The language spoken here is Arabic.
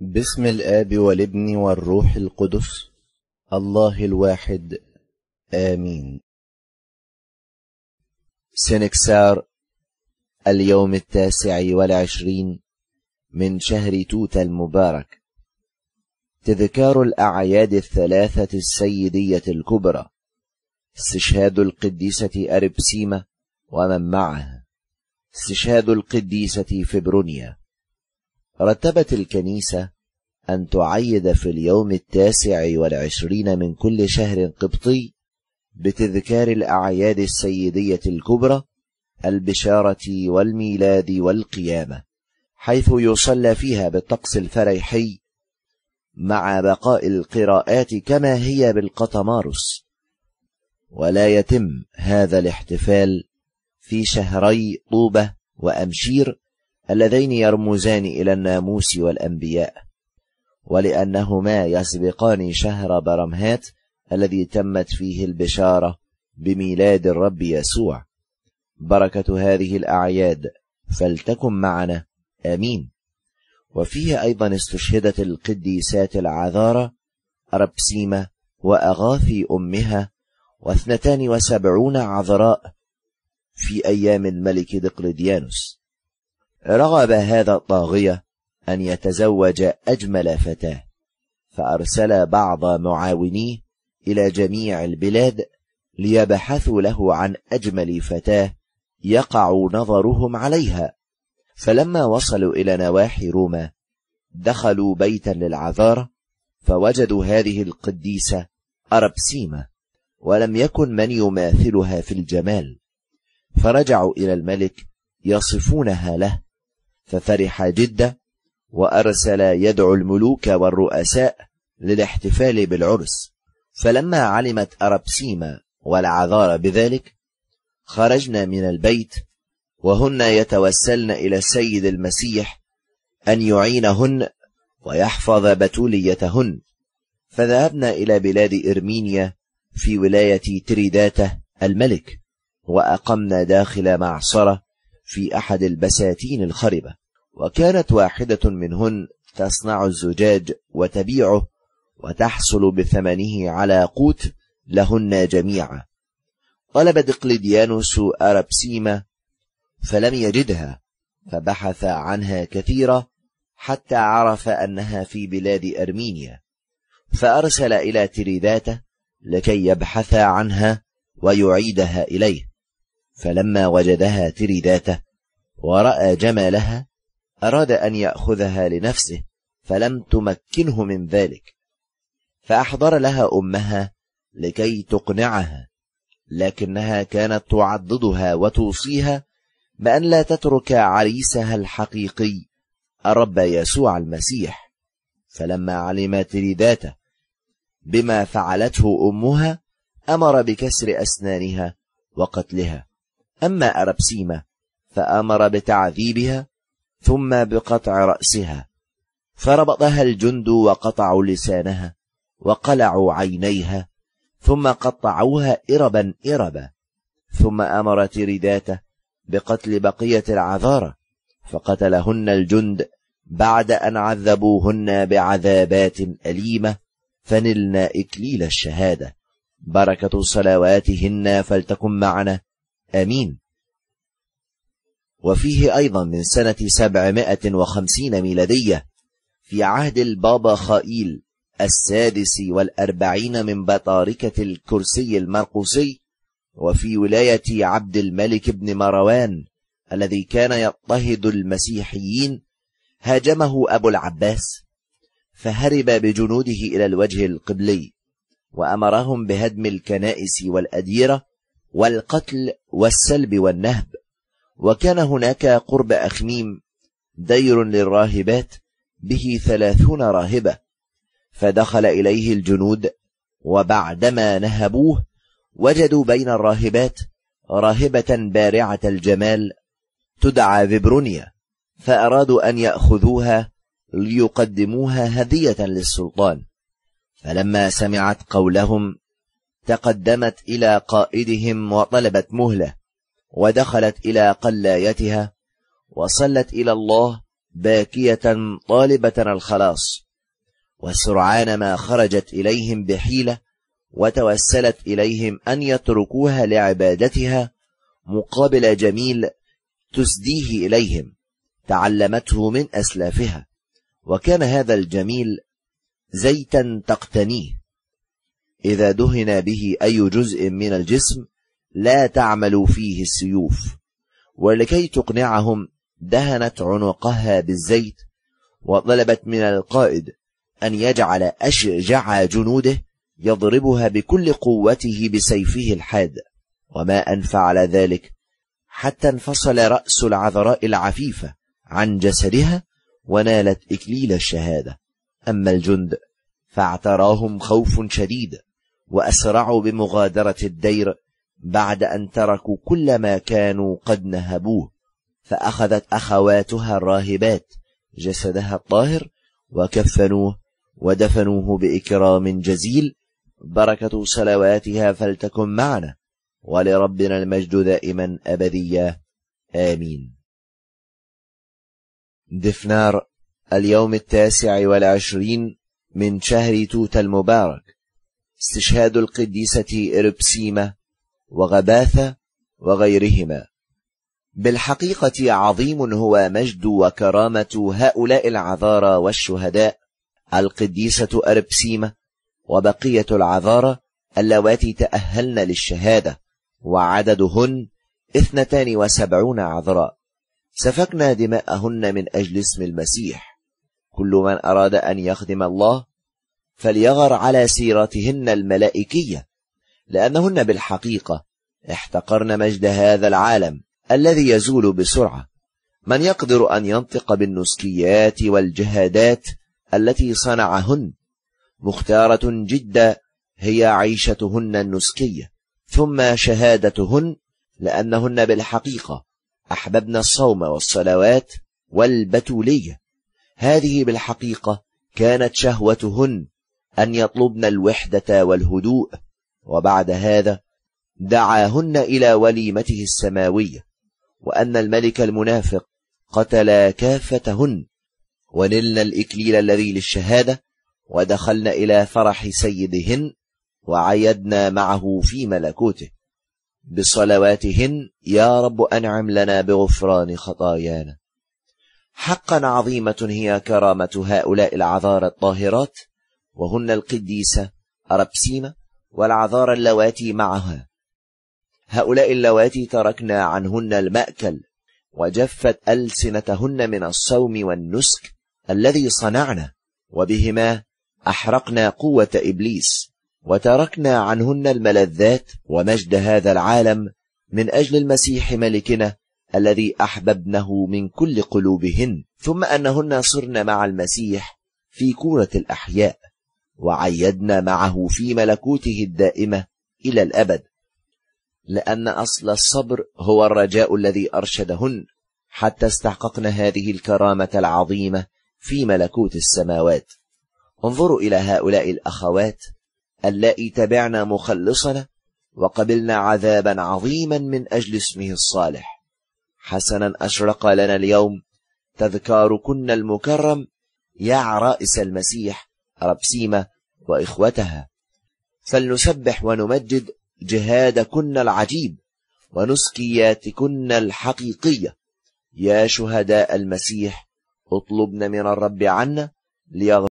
بسم الاب والابن والروح القدس الله الواحد امين سنكسار اليوم التاسع والعشرين من شهر توت المبارك تذكار الاعياد الثلاثه السيديه الكبرى استشهاد القديسه اربسيمه ومن معها استشهاد القديسه فبرونيا رتبت الكنيسة أن تعيد في اليوم التاسع والعشرين من كل شهر قبطي بتذكار الأعياد السيدية الكبرى البشارة والميلاد والقيامة حيث يصلى فيها بالطقس الفريحي مع بقاء القراءات كما هي بالقطمارس ولا يتم هذا الاحتفال في شهري طوبة وأمشير اللذين يرمزان إلى الناموس والأنبياء ولأنهما يسبقان شهر برمهات الذي تمت فيه البشارة بميلاد الرب يسوع بركة هذه الأعياد فلتكن معنا آمين وفيها أيضا استشهدت القديسات العذارى ربسيمة وأغاثي أمها واثنتان وسبعون عذراء في أيام الملك دقلديانوس رغب هذا الطاغية أن يتزوج أجمل فتاة فأرسل بعض معاونيه إلى جميع البلاد ليبحثوا له عن أجمل فتاة يقع نظرهم عليها فلما وصلوا إلى نواحي روما دخلوا بيتا للعذارة فوجدوا هذه القديسة أربسيمة ولم يكن من يماثلها في الجمال فرجعوا إلى الملك يصفونها له ففرح جدة وأرسل يدعو الملوك والرؤساء للاحتفال بالعرس فلما علمت أربسيما والعذار بذلك خرجنا من البيت وهن يتوسلن إلى السيد المسيح أن يعينهن ويحفظ بتوليتهن فذهبنا إلى بلاد إرمينيا في ولاية تريداته الملك وأقمنا داخل معصرة في أحد البساتين الخربة وكانت واحدة منهن تصنع الزجاج وتبيعه وتحصل بثمنه على قوت لهن جميعا طلب دقلديانوس أربسيمة فلم يجدها فبحث عنها كثيرا حتى عرف أنها في بلاد أرمينيا فأرسل إلى تريداته لكي يبحث عنها ويعيدها إليه فلما وجدها تريداته ورأى جمالها أراد أن يأخذها لنفسه فلم تمكنه من ذلك فأحضر لها أمها لكي تقنعها لكنها كانت تعضدها وتوصيها بأن لا تترك عريسها الحقيقي الرب يسوع المسيح فلما علم تريداته بما فعلته أمها أمر بكسر أسنانها وقتلها أما أربسيمة فأمر بتعذيبها ثم بقطع رأسها فربطها الجند وقطعوا لسانها وقلعوا عينيها ثم قطعوها إربا إربا ثم أمر تريداته بقتل بقية العذارة فقتلهن الجند بعد أن عذبوهن بعذابات أليمة فنلنا إكليل الشهادة بركة صلواتهن فلتكن معنا آمين وفيه أيضا من سنة 750 ميلادية في عهد البابا خائيل السادس والأربعين من بطاركة الكرسي المرقوسي وفي ولاية عبد الملك بن مروان الذي كان يضطهد المسيحيين هاجمه أبو العباس فهرب بجنوده إلى الوجه القبلي وأمرهم بهدم الكنائس والأديرة والقتل والسلب والنهب وكان هناك قرب أخميم دير للراهبات به ثلاثون راهبة فدخل إليه الجنود وبعدما نهبوه وجدوا بين الراهبات راهبة بارعة الجمال تدعى فيبرونيا فأرادوا أن يأخذوها ليقدموها هدية للسلطان فلما سمعت قولهم تقدمت إلى قائدهم وطلبت مهله ودخلت إلى قلايتها وصلت إلى الله باكية طالبة الخلاص وسرعان ما خرجت إليهم بحيلة وتوسلت إليهم أن يتركوها لعبادتها مقابل جميل تسديه إليهم تعلمته من أسلافها وكان هذا الجميل زيتا تقتنيه إذا دهن به أي جزء من الجسم لا تعمل فيه السيوف ولكي تقنعهم دهنت عنقها بالزيت وطلبت من القائد أن يجعل أشجع جنوده يضربها بكل قوته بسيفه الحاد وما أن فعل ذلك حتى انفصل رأس العذراء العفيفة عن جسدها ونالت إكليل الشهادة أما الجند فاعتراهم خوف شديد وأسرعوا بمغادرة الدير بعد أن تركوا كل ما كانوا قد نهبوه فأخذت أخواتها الراهبات جسدها الطاهر وكفنوه ودفنوه بإكرام جزيل بركة صلواتها فلتكن معنا ولربنا المجد دائما أبديا آمين دفنار اليوم التاسع والعشرين من شهر توت المبارك استشهاد القديسة إربسيمة وغباثة وغيرهما بالحقيقة عظيم هو مجد وكرامة هؤلاء العذارى والشهداء القديسة أربسيمة وبقية العذارى اللواتي تأهلن للشهادة وعددهن اثنتان وسبعون عذراء سفكنا دماءهن من أجل اسم المسيح كل من أراد أن يخدم الله فليغر على سيرتهن الملائكية لأنهن بالحقيقة احتقرن مجد هذا العالم الذي يزول بسرعة من يقدر أن ينطق بالنسكيات والجهادات التي صنعهن مختارة جدا هي عيشتهن النسكية ثم شهادتهن لأنهن بالحقيقة أحببن الصوم والصلوات والبتولية هذه بالحقيقة كانت شهوتهن أن يطلبن الوحدة والهدوء وبعد هذا دعاهن إلى وليمته السماوية وأن الملك المنافق قتل كافتهن ونلنا الإكليل الذي للشهادة ودخلنا إلى فرح سيدهن وعيدنا معه في ملكوته بصلواتهن يا رب أنعم لنا بغفران خطايانا حقا عظيمة هي كرامة هؤلاء العذار الطاهرات وهن القديسة أربسيمة والعذار اللواتي معها هؤلاء اللواتي تركنا عنهن المأكل وجفت ألسنتهن من الصوم والنسك الذي صنعنا وبهما أحرقنا قوة إبليس وتركنا عنهن الملذات ومجد هذا العالم من أجل المسيح ملكنا الذي أحببنه من كل قلوبهن ثم أنهن صرن مع المسيح في كورة الأحياء وعيدنا معه في ملكوته الدائمة إلى الأبد لأن أصل الصبر هو الرجاء الذي أرشدهن حتى استحققن هذه الكرامة العظيمة في ملكوت السماوات انظروا إلى هؤلاء الأخوات اللائي تبعنا مخلصنا وقبلنا عذابا عظيما من أجل اسمه الصالح حسنا أشرق لنا اليوم تذكاركن المكرم يا عرائس المسيح ربسيمة وإخوتها فلنسبح ونمجد جهادكن العجيب ونسكياتكن الحقيقية يا شهداء المسيح اطلبن من الرب عنا ليغفر